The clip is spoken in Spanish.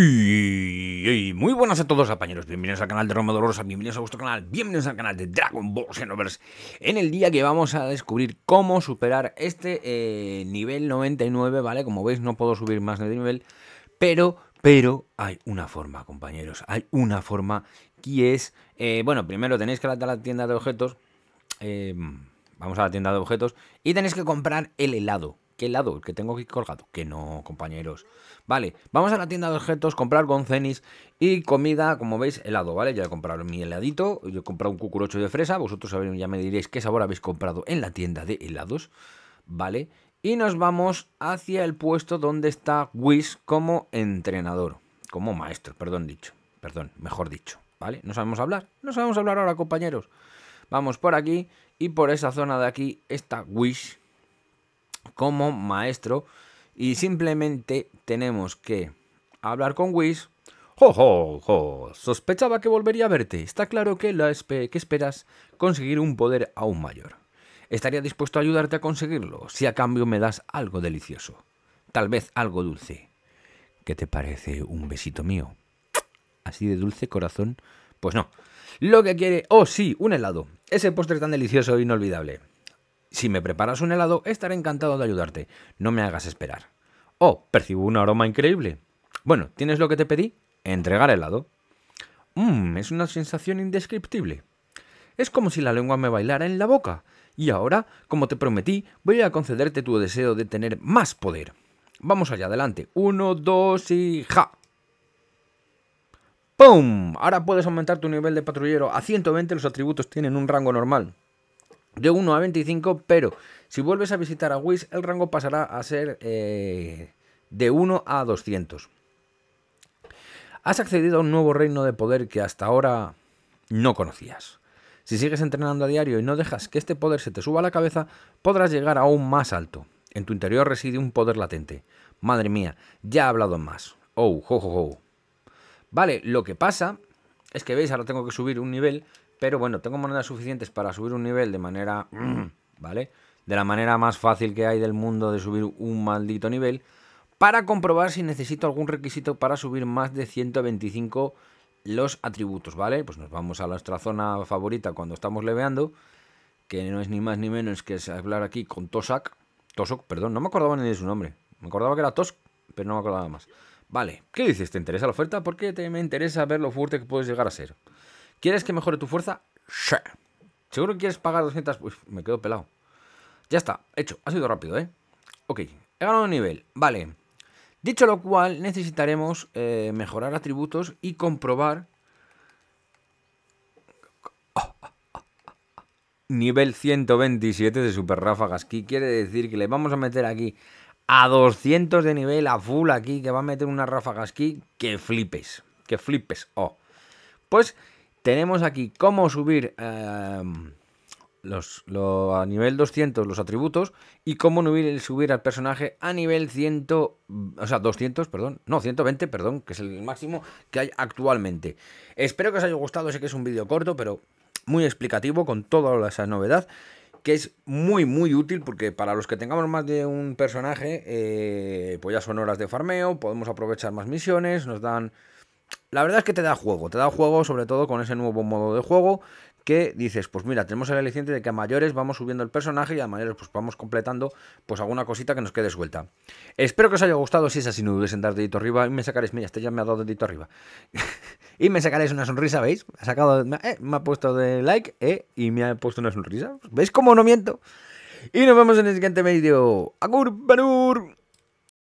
Y, muy buenas a todos, compañeros, Bienvenidos al canal de Roma Dolorosa, bienvenidos a vuestro canal, bienvenidos al canal de Dragon Ball Xenoverse. En el día que vamos a descubrir cómo superar este eh, nivel 99, ¿vale? Como veis, no puedo subir más de nivel, pero, pero hay una forma, compañeros. Hay una forma que es, eh, bueno, primero tenéis que ir a la tienda de objetos. Eh, vamos a la tienda de objetos y tenéis que comprar el helado, qué helado? el que tengo aquí colgado. Que no, compañeros. Vale, vamos a la tienda de objetos, comprar cenis y comida, como veis, helado, ¿vale? ya he comprado mi heladito, yo he comprado un cucurocho de fresa, vosotros ya me diréis qué sabor habéis comprado en la tienda de helados, ¿vale? Y nos vamos hacia el puesto donde está wish como entrenador, como maestro, perdón dicho, perdón, mejor dicho, ¿vale? No sabemos hablar, no sabemos hablar ahora, compañeros. Vamos por aquí y por esa zona de aquí está Wish, como maestro y simplemente tenemos que hablar con Whis. ¡Jo, jo, jo! Sospechaba que volvería a verte. Está claro que, la que esperas conseguir un poder aún mayor. Estaría dispuesto a ayudarte a conseguirlo si a cambio me das algo delicioso. Tal vez algo dulce. ¿Qué te parece un besito mío? Así de dulce corazón. Pues no. Lo que quiere... Oh, sí, un helado. Ese postre tan delicioso e inolvidable. Si me preparas un helado, estaré encantado de ayudarte. No me hagas esperar. Oh, percibo un aroma increíble. Bueno, ¿tienes lo que te pedí? Entregar helado. Mmm, es una sensación indescriptible. Es como si la lengua me bailara en la boca. Y ahora, como te prometí, voy a concederte tu deseo de tener más poder. Vamos allá, adelante. Uno, dos y ja. ¡Pum! Ahora puedes aumentar tu nivel de patrullero a 120. Los atributos tienen un rango normal de 1 a 25, pero si vuelves a visitar a Wish, el rango pasará a ser eh, de 1 a 200. Has accedido a un nuevo reino de poder que hasta ahora no conocías. Si sigues entrenando a diario y no dejas que este poder se te suba a la cabeza, podrás llegar aún más alto. En tu interior reside un poder latente. Madre mía, ya he hablado más. Oh, jo, jo, jo. Vale, lo que pasa es que veis, ahora tengo que subir un nivel pero bueno, tengo monedas suficientes para subir un nivel de manera... ¿Vale? De la manera más fácil que hay del mundo de subir un maldito nivel. Para comprobar si necesito algún requisito para subir más de 125 los atributos, ¿vale? Pues nos vamos a nuestra zona favorita cuando estamos leveando. Que no es ni más ni menos que hablar aquí con Tosak. Tosok, perdón, no me acordaba ni de su nombre. Me acordaba que era Tosk, pero no me acordaba más. Vale, ¿qué dices? ¿Te interesa la oferta? Porque te, me interesa ver lo fuerte que puedes llegar a ser. ¿Quieres que mejore tu fuerza? ¿Seguro que quieres pagar 200? Uy, me quedo pelado. Ya está, hecho. Ha sido rápido, ¿eh? Ok, he ganado un nivel. Vale. Dicho lo cual, necesitaremos eh, mejorar atributos y comprobar... Nivel 127 de super ráfagas. ¿Qué quiere decir? Que le vamos a meter aquí a 200 de nivel a full aquí, que va a meter una ráfagas aquí, que flipes, que flipes, oh. Pues tenemos aquí cómo subir eh, los, a nivel 200 los atributos y cómo subir, subir al personaje a nivel 100, o sea, 200, perdón, no, 120, perdón, que es el máximo que hay actualmente. Espero que os haya gustado, sé que es un vídeo corto, pero muy explicativo con toda esa novedad que es muy muy útil porque para los que tengamos más de un personaje, eh, pues ya son horas de farmeo, podemos aprovechar más misiones, nos dan la verdad es que te da juego, te da juego sobre todo con ese nuevo modo de juego que dices, pues mira, tenemos el aliciente de que a mayores vamos subiendo el personaje y a mayores pues vamos completando pues alguna cosita que nos quede suelta. Espero que os haya gustado, si es así no dudes en dar dedito arriba y me sacaréis, mira, este ya me ha dado dedito arriba. y me sacaréis una sonrisa, ¿veis? ha, sacado, eh, me ha puesto de like eh, y me ha puesto una sonrisa. ¿Veis cómo no miento? Y nos vemos en el siguiente vídeo. ¡Agur, Banur!